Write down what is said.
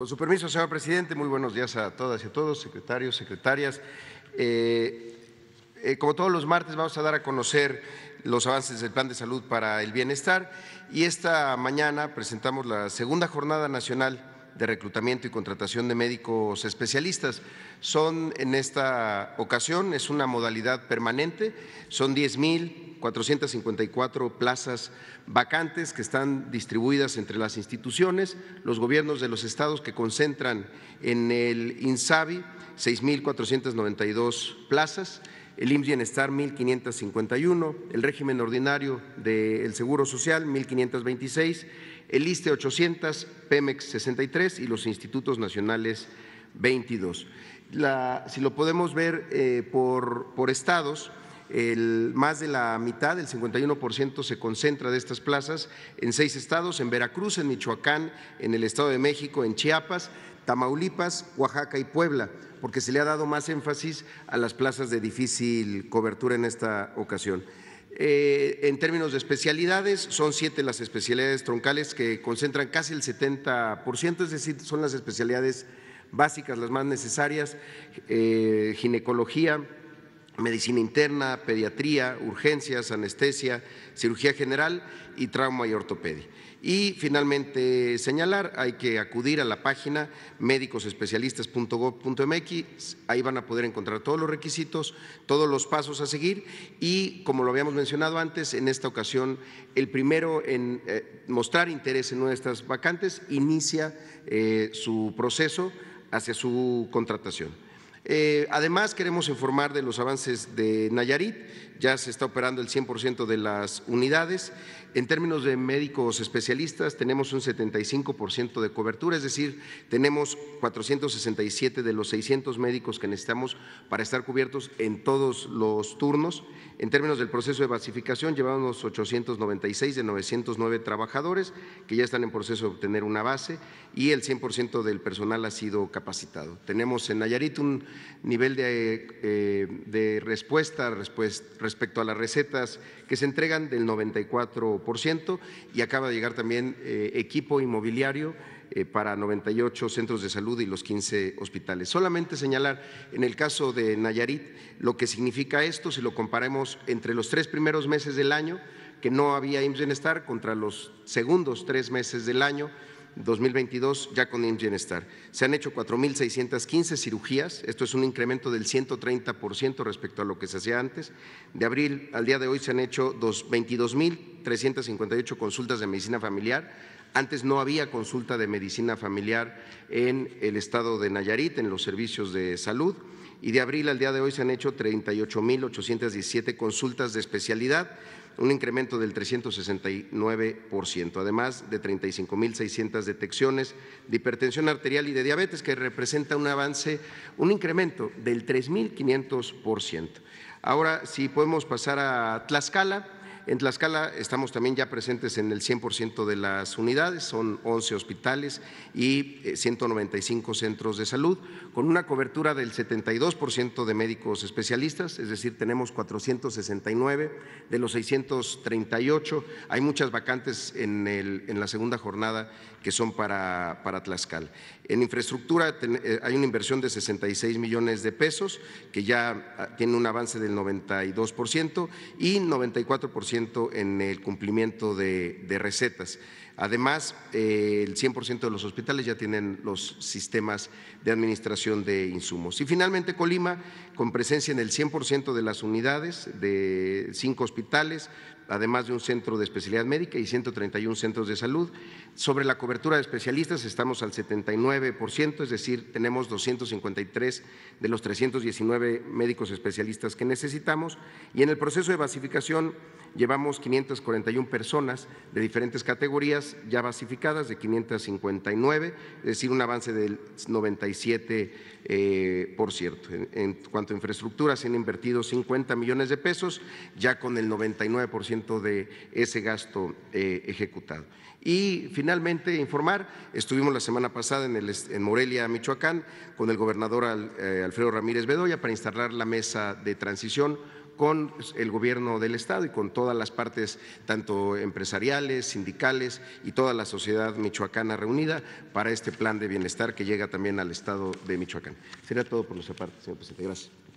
Con su permiso, señor presidente, muy buenos días a todas y a todos, secretarios, secretarias. Eh, eh, como todos los martes, vamos a dar a conocer los avances del Plan de Salud para el Bienestar y esta mañana presentamos la segunda jornada nacional de Reclutamiento y Contratación de Médicos Especialistas. Son en esta ocasión, es una modalidad permanente, son 10.454 plazas vacantes que están distribuidas entre las instituciones, los gobiernos de los estados que concentran en el INSABI 6.492 plazas el IMSS Bienestar 1551, el régimen ordinario del Seguro Social 1526, el ISTE 800, Pemex 63 y los institutos nacionales 22. La, si lo podemos ver eh, por, por estados, el, más de la mitad, el 51%, se concentra de estas plazas en seis estados, en Veracruz, en Michoacán, en el Estado de México, en Chiapas, Tamaulipas, Oaxaca y Puebla, porque se le ha dado más énfasis a las plazas de difícil cobertura en esta ocasión. Eh, en términos de especialidades, son siete las especialidades troncales que concentran casi el 70%, es decir, son las especialidades básicas, las más necesarias, eh, ginecología, medicina interna, pediatría, urgencias, anestesia, cirugía general y trauma y ortopedia. Y finalmente señalar, hay que acudir a la página médicosespecialistas.gov.mx, ahí van a poder encontrar todos los requisitos, todos los pasos a seguir y como lo habíamos mencionado antes, en esta ocasión el primero en eh, mostrar interés en nuestras vacantes inicia eh, su proceso hacia su contratación. Eh, además, queremos informar de los avances de Nayarit. Ya se está operando el 100% de las unidades. En términos de médicos especialistas, tenemos un 75% de cobertura, es decir, tenemos 467 de los 600 médicos que necesitamos para estar cubiertos en todos los turnos. En términos del proceso de basificación, llevamos 896 de 909 trabajadores que ya están en proceso de obtener una base y el 100% del personal ha sido capacitado. Tenemos en Nayarit un nivel de, eh, respuesta respecto a las recetas que se entregan del 94% y acaba de llegar también eh, equipo inmobiliario eh, para 98 centros de salud y los 15 hospitales. Solamente señalar en el caso de Nayarit lo que significa esto si lo comparamos entre los tres primeros meses del año, que no había IMSS Bienestar, contra los segundos tres meses del año 2022 ya con bienestar. Se han hecho 4.615 cirugías, esto es un incremento del 130% respecto a lo que se hacía antes. De abril al día de hoy se han hecho 22.358 consultas de medicina familiar, antes no había consulta de medicina familiar en el estado de Nayarit, en los servicios de salud, y de abril al día de hoy se han hecho 38.817 consultas de especialidad, un incremento del 369%, además de 35.600 detecciones de hipertensión arterial y de diabetes, que representa un avance, un incremento del 3.500%. Ahora, si podemos pasar a Tlaxcala. En Tlaxcala estamos también ya presentes en el 100% de las unidades, son 11 hospitales y 195 eh, centros de salud, con una cobertura del 72% de médicos especialistas, es decir, tenemos 469 de los 638. Hay muchas vacantes en, la segunda jornada que son para, para Tlaxcala. En infraestructura eh, hay una inversión de 66 millones de pesos, que ya ah, tiene un avance del 92% y 94% en el cumplimiento de, de recetas. Además, eh, el 100% de los hospitales ya tienen los sistemas de administración de insumos. Y finalmente, Colima, con presencia en el 100% de las unidades de cinco hospitales, además de un centro de especialidad médica y 131 centros de salud. Sobre la cobertura de especialistas estamos al 79%, es decir, tenemos 253 de los 319 médicos especialistas que necesitamos. Y en el proceso de basificación llevamos 541 personas de diferentes categorías ya basificadas, de 559, es decir, un avance del 97%. Eh, por cierto, en cuanto a infraestructura, se han invertido 50 millones de pesos, ya con el 99% de ese gasto eh, ejecutado. Y finalmente informar, estuvimos la semana pasada en, el, en Morelia, Michoacán, con el gobernador eh, Alfredo Ramírez Bedoya para instalar la mesa de transición con el gobierno del Estado y con todas las partes, tanto empresariales, sindicales y toda la sociedad michoacana reunida para este plan de bienestar que llega también al Estado de Michoacán. Será todo por nuestra parte, señor presidente. Gracias.